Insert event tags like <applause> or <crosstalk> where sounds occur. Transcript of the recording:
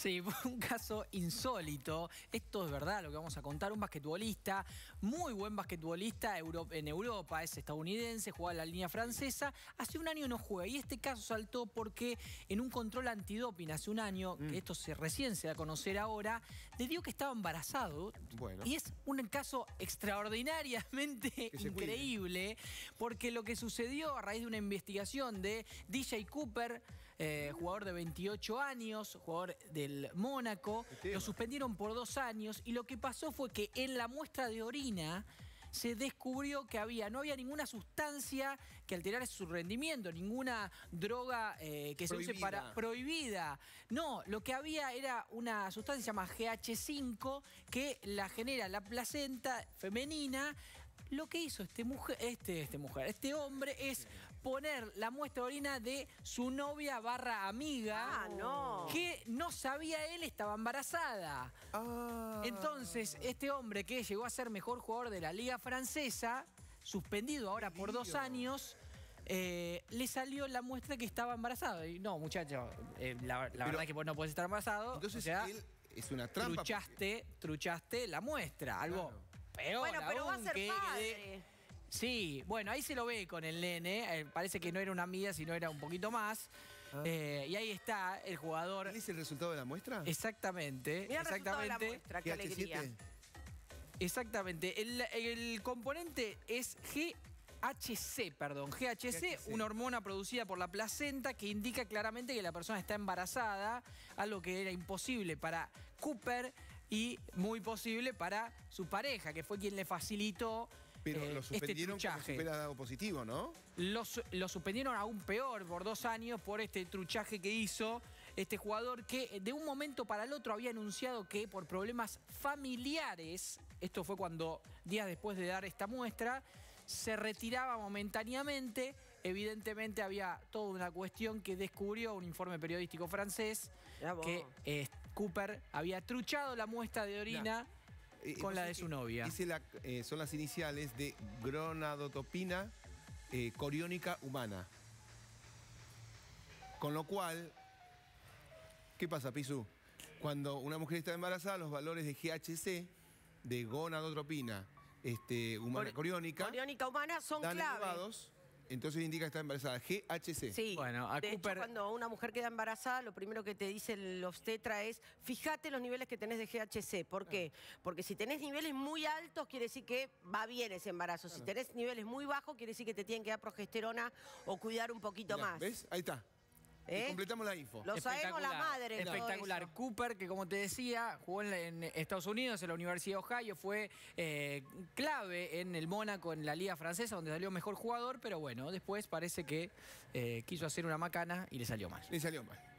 Sí, <laughs> un caso insólito. Esto es verdad lo que vamos a contar. Un basquetbolista, muy buen basquetbolista en Europa, es estadounidense, jugaba en la línea francesa. Hace un año no juega y este caso saltó porque en un control antidoping hace un año, que mm. esto se, recién se da a conocer ahora, le dio que estaba embarazado. Y es un caso extraordinariamente <laughs> increíble porque lo que sucedió a raíz de una investigación de DJ Cooper, eh, jugador de 28 años, jugador de Mónaco. Lo suspendieron por dos años y lo que pasó fue que en la muestra de orina se descubrió que había, no había ninguna sustancia que alterara su rendimiento, ninguna droga eh, que se use para prohibida. No, lo que había era una sustancia llamada GH5 que la genera la placenta femenina lo que hizo este mujer, este, este mujer, este hombre es poner la muestra de orina de su novia barra amiga. Ah, no. Que no sabía él estaba embarazada. Ah. Entonces, este hombre que llegó a ser mejor jugador de la liga francesa, suspendido ahora por dos años, eh, le salió la muestra que estaba embarazado. Y no, muchacho, eh, la, verdad es que vos no podés estar embarazado. Entonces es una trampa. Truchaste, truchaste la muestra, algo bueno, pero a ser sí, bueno, ahí se lo ve con el nene. Eh, parece que no era una mía, sino era un poquito más. Ah. Eh, y ahí está el jugador. ¿Él es el resultado de la muestra? Exactamente. exactamente. El qué alegría. Exactamente. El, el componente es G. perdón, GHC, una hormona producida por la placenta que indica claramente que la persona está embarazada, algo que era imposible para Cooper y muy posible para su pareja, que fue quien le facilitó pero eh, lo este suspendieron este dado positivo, ¿no? Lo, suspendieron aún peor por dos años por este truchaje que hizo este jugador que eh, de un momento para el otro había anunciado que por problemas familiares, esto fue cuando días después de dar esta muestra, se retiraba momentáneamente. Evidentemente había toda una cuestión que descubrió un informe periodístico francés que eh, Cooper había truchado la muestra de orina eh, eh, con la de su novia. Eh, son las iniciales de gonadotropina coriónica humana. Con lo cual, ¿qué pasa, Pisu? Cuando una mujer está embarazada, los valores de GHC, de gonadotropina este, humana, coriónica, coriónica humana, son clave entonces indica que está embarazada. GHC. Sí. Bueno, de hecho, cuando una mujer queda embarazada, lo primero que te dice el obstetra es, fíjate los niveles que tenés de GHC. ¿Por qué? Porque si tenés niveles muy altos, quiere decir que va bien ese embarazo. Si tenés niveles muy bajos, quiere decir que te tienen que dar progesterona o cuidar un poquito más. ¿Ves? Ahí está. ¿Eh? completamos la info. Lo sabemos la madre. Espectacular. Cooper, que como te decía, jugó en, Estados Unidos, en la Universidad de Ohio, fue eh, clave en el Mónaco, en la Liga Francesa, donde salió mejor jugador, pero bueno, después parece que eh, quiso hacer una macana y le salió mal. Le salió mal.